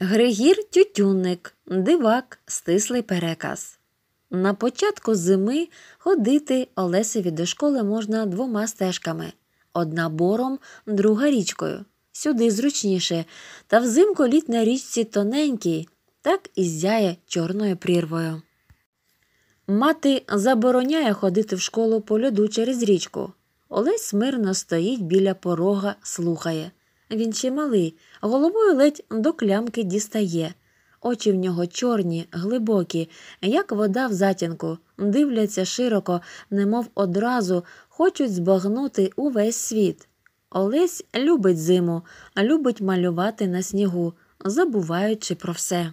Григір Тютюнник, дивак, стислий переказ. На початку зими ходити Олесеві до школи можна двома стежками одна бором, друга річкою. Сюди зручніше, та взимку лід на річці тоненький, так і зяє чорною прірвою. Мати забороняє ходити в школу по льоду через річку. Олесь мирно стоїть біля порога, слухає. Він ще малий, головою ледь до клямки дістає. Очі в нього чорні, глибокі, як вода в затінку, дивляться широко, немов одразу хочуть збагнути увесь світ. Олесь любить зиму, любить малювати на снігу, забуваючи про все.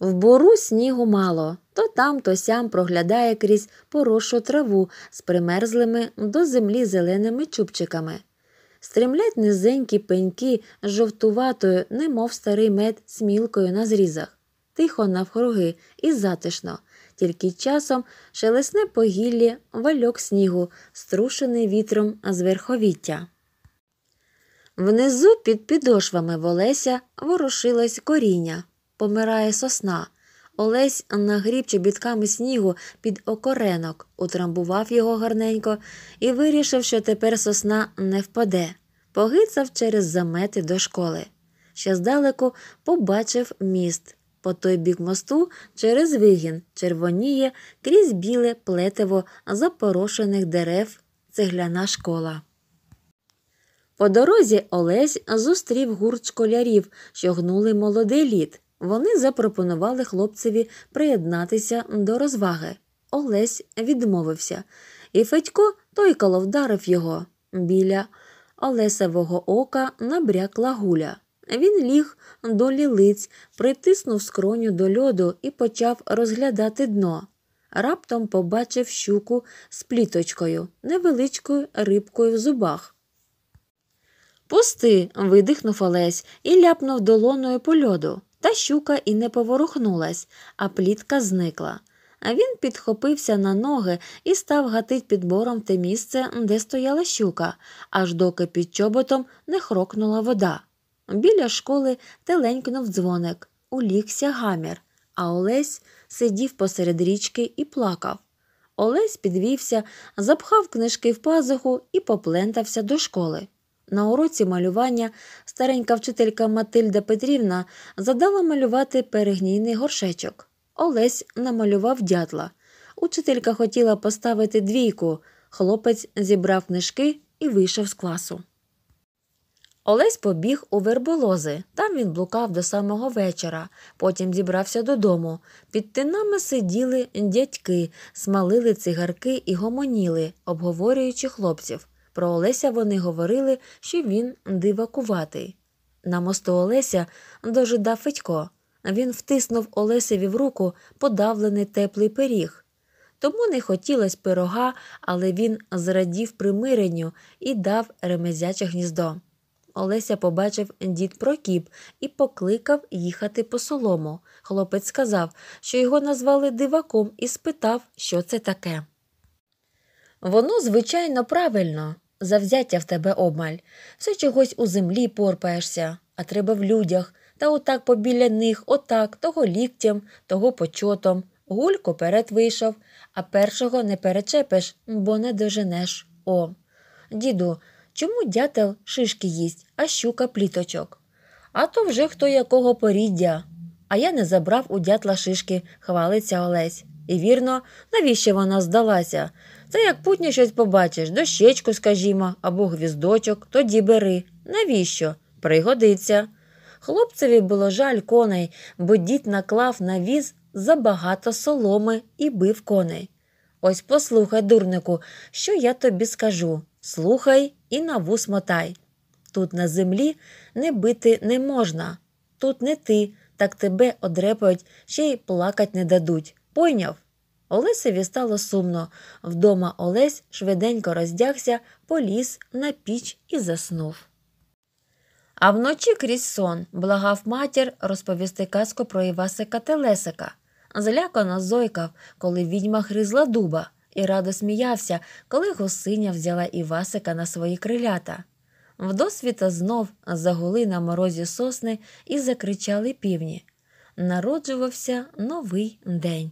В бору снігу мало, то там, то сям проглядає крізь порошу траву з примерзлими до землі зеленими чубчиками стрімлять низенькі пеньки з жовтуватою, немов старий мед смілкою на зрізах, тихо навкруги і затишно, тільки часом шелесне погілля, вальок снігу, струшений вітром з верховіття. Внизу під підошвами волеся ворушилось коріння, помирає сосна. Олесь нагріб чобітками снігу під окоренок, утрамбував його гарненько і вирішив, що тепер сосна не впаде, погицав через замети до школи. Ще здалеку побачив міст. По той бік мосту через вигін червоніє крізь біле плетиво запорошених дерев цегляна школа. По дорозі Олесь зустрів гурт школярів, що гнули молодий лід. Вони запропонували хлопцеві приєднатися до розваги. Олесь відмовився, і Федько той коловдарив його. Біля Олесевого ока набрякла гуля. Він ліг до лілиць, притиснув скроню до льоду і почав розглядати дно. Раптом побачив щуку з пліточкою, невеличкою рибкою в зубах. Пусти. видихнув Олесь і ляпнув долоною по льоду. Та щука і не поворухнулась, а плітка зникла. А він підхопився на ноги і став гатить підбором те місце, де стояла щука, аж доки під чоботом не хрокнула вода. Біля школи теленькнув дзвоник, улігся гамір, а Олесь сидів посеред річки і плакав. Олесь підвівся, запхав книжки в пазуху і поплентався до школи. На уроці малювання старенька вчителька Матильда Петрівна задала малювати перегнійний горшечок. Олесь намалював дятла. Учителька хотіла поставити двійку. Хлопець зібрав книжки і вийшов з класу. Олесь побіг у верболози. Там він блукав до самого вечора. Потім зібрався додому. Під тинами сиділи дядьки, смалили цигарки і гомоніли, обговорюючи хлопців. Про Олеся вони говорили, що він дивакуватий. На мосту Олеся дожидав Федько. Він втиснув Олесеві в руку подавлений теплий пиріг. Тому не хотілось пирога, але він зрадів примиренню і дав ремезяче гніздо. Олеся побачив дід Прокіп і покликав їхати по солому. Хлопець сказав, що його назвали диваком, і спитав, що це таке. Воно, звичайно, правильно, завзяття в тебе обмаль, все чогось у землі порпаєшся, а треба в людях, та отак побіля них, отак, того ліктям, того почотом. Гулько перед вийшов, а першого не перечепиш, бо не доженеш. О. Діду, чому дятел шишки їсть, а щука пліточок? А то вже хто якого поріддя. А я не забрав у дятла шишки, хвалиться Олесь. І вірно, навіщо вона здалася? Це як путня щось побачиш, дощечку, скажімо, або гвіздочок, тоді бери. Навіщо? Пригодиться. Хлопцеві було жаль коней, бо дід наклав на віз забагато соломи і бив коней. Ось послухай, дурнику, що я тобі скажу слухай і на вус мотай. Тут на землі не бити не можна, тут не ти, так тебе одрепають, ще й плакать не дадуть. Пойняв. Олесеві стало сумно. Вдома Олесь швиденько роздягся, поліз на піч і заснув. А вночі крізь сон благав матір розповісти казку про Івасика Телесика. Злякано зойкав, коли відьма гризла дуба, і радо сміявся, коли гусиня взяла Івасика на свої крилята. Вдосвіта знов загули на морозі сосни і закричали півні. Народжувався новий день.